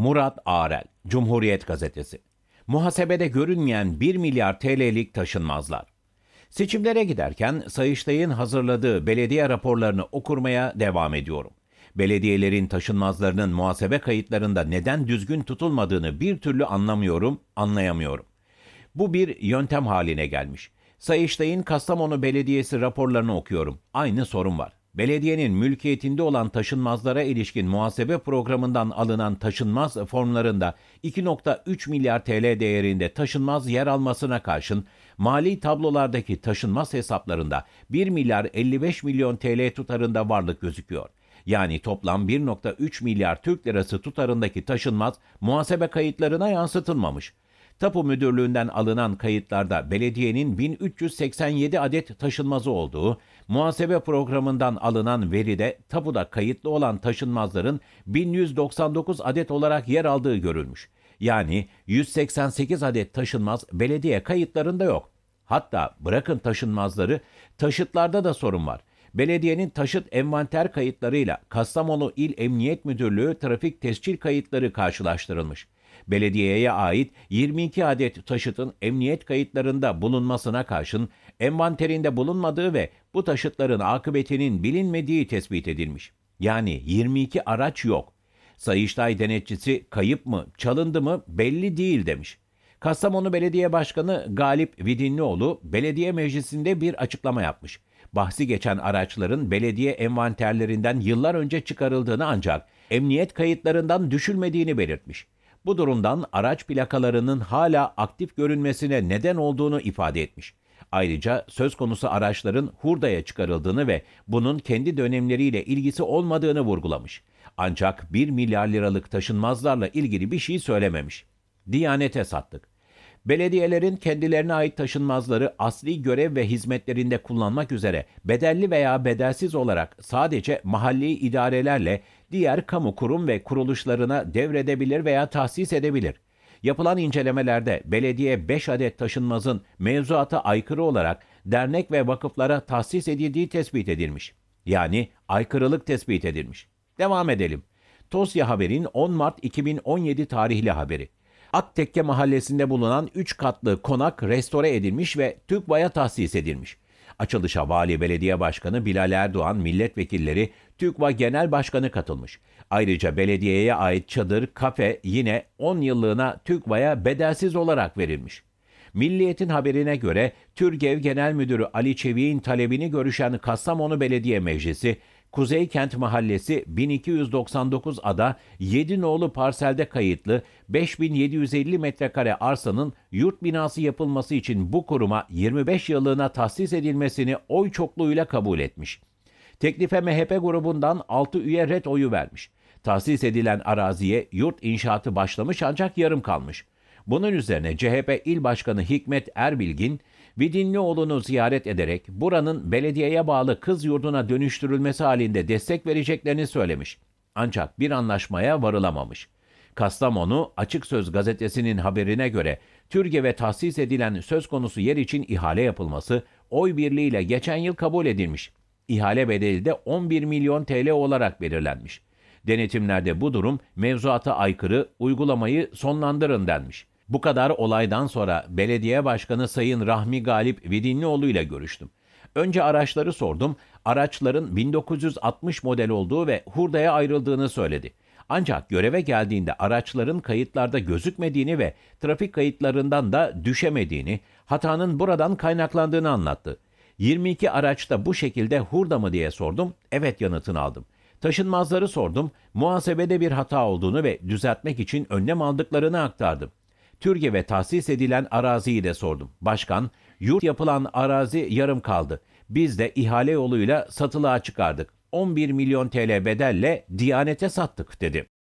Murat Arel, Cumhuriyet Gazetesi. Muhasebede görünmeyen 1 milyar TL'lik taşınmazlar. Seçimlere giderken Sayıştay'ın hazırladığı belediye raporlarını okurmaya devam ediyorum. Belediyelerin taşınmazlarının muhasebe kayıtlarında neden düzgün tutulmadığını bir türlü anlamıyorum, anlayamıyorum. Bu bir yöntem haline gelmiş. Sayıştay'ın Kastamonu Belediyesi raporlarını okuyorum. Aynı sorun var. Belediyenin mülkiyetinde olan taşınmazlara ilişkin muhasebe programından alınan taşınmaz formlarında 2.3 milyar TL değerinde taşınmaz yer almasına karşın mali tablolardaki taşınmaz hesaplarında 1 milyar 55 milyon TL tutarında varlık gözüküyor. Yani toplam 1.3 milyar Türk lirası tutarındaki taşınmaz muhasebe kayıtlarına yansıtılmamış. Tapu Müdürlüğü'nden alınan kayıtlarda belediyenin 1387 adet taşınmazı olduğu, muhasebe programından alınan veride tapuda kayıtlı olan taşınmazların 1199 adet olarak yer aldığı görülmüş. Yani 188 adet taşınmaz belediye kayıtlarında yok. Hatta bırakın taşınmazları, taşıtlarda da sorun var. Belediyenin taşıt envanter kayıtlarıyla Kastamonu İl Emniyet Müdürlüğü trafik tescil kayıtları karşılaştırılmış. Belediyeye ait 22 adet taşıtın emniyet kayıtlarında bulunmasına karşın envanterinde bulunmadığı ve bu taşıtların akıbetinin bilinmediği tespit edilmiş. Yani 22 araç yok. Sayıştay denetçisi kayıp mı, çalındı mı belli değil demiş. Kastamonu Belediye Başkanı Galip Vidinlioğlu belediye meclisinde bir açıklama yapmış. Bahsi geçen araçların belediye envanterlerinden yıllar önce çıkarıldığını ancak emniyet kayıtlarından düşülmediğini belirtmiş. Bu durumdan araç plakalarının hala aktif görünmesine neden olduğunu ifade etmiş. Ayrıca söz konusu araçların hurdaya çıkarıldığını ve bunun kendi dönemleriyle ilgisi olmadığını vurgulamış. Ancak 1 milyar liralık taşınmazlarla ilgili bir şey söylememiş. Diyanete sattık. Belediyelerin kendilerine ait taşınmazları asli görev ve hizmetlerinde kullanmak üzere bedelli veya bedelsiz olarak sadece mahalli idarelerle diğer kamu kurum ve kuruluşlarına devredebilir veya tahsis edebilir. Yapılan incelemelerde belediye 5 adet taşınmazın mevzuata aykırı olarak dernek ve vakıflara tahsis edildiği tespit edilmiş. Yani aykırılık tespit edilmiş. Devam edelim. Tosya Haber'in 10 Mart 2017 tarihli haberi. Aktekke mahallesinde bulunan 3 katlı konak restore edilmiş ve TÜGVA'ya tahsis edilmiş. Açılışa Vali Belediye Başkanı Bilal Erdoğan, milletvekilleri, TÜGVA Genel Başkanı katılmış. Ayrıca belediyeye ait çadır, kafe yine 10 yıllığına TÜGVA'ya bedelsiz olarak verilmiş. Milliyet'in haberine göre Türgev Genel Müdürü Ali Çevik'in talebini görüşen Kastamonu Belediye Meclisi Kuzey Kent Mahallesi 1299 ada 7 nolu parselde kayıtlı 5750 metrekare arsanın yurt binası yapılması için bu kuruma 25 yıllığına tahsis edilmesini oy çokluğuyla kabul etmiş. Teklife MHP grubundan 6 üye red oyu vermiş. Tahsis edilen araziye yurt inşaatı başlamış ancak yarım kalmış. Bunun üzerine CHP İl Başkanı Hikmet Erbilgin, Vidinlioğlu'nu ziyaret ederek buranın belediyeye bağlı kız yurduna dönüştürülmesi halinde destek vereceklerini söylemiş. Ancak bir anlaşmaya varılamamış. Kastamonu Açık Söz gazetesinin haberine göre TÜRGEV'e tahsis edilen söz konusu yer için ihale yapılması oy birliğiyle geçen yıl kabul edilmiş. İhale bedeli de 11 milyon TL olarak belirlenmiş. Denetimlerde bu durum mevzuata aykırı, uygulamayı sonlandırın denmiş. Bu kadar olaydan sonra belediye başkanı Sayın Rahmi Galip Vidinlioğlu ile görüştüm. Önce araçları sordum. Araçların 1960 model olduğu ve hurdaya ayrıldığını söyledi. Ancak göreve geldiğinde araçların kayıtlarda gözükmediğini ve trafik kayıtlarından da düşemediğini, hatanın buradan kaynaklandığını anlattı. 22 araçta bu şekilde hurda mı diye sordum. Evet yanıtını aldım. Taşınmazları sordum, muhasebede bir hata olduğunu ve düzeltmek için önlem aldıklarını aktardım. Türge ve tahsis edilen araziyi de sordum. Başkan, yurt yapılan arazi yarım kaldı. Biz de ihale yoluyla satılığa çıkardık. 11 milyon TL bedelle Diyanet'e sattık dedi.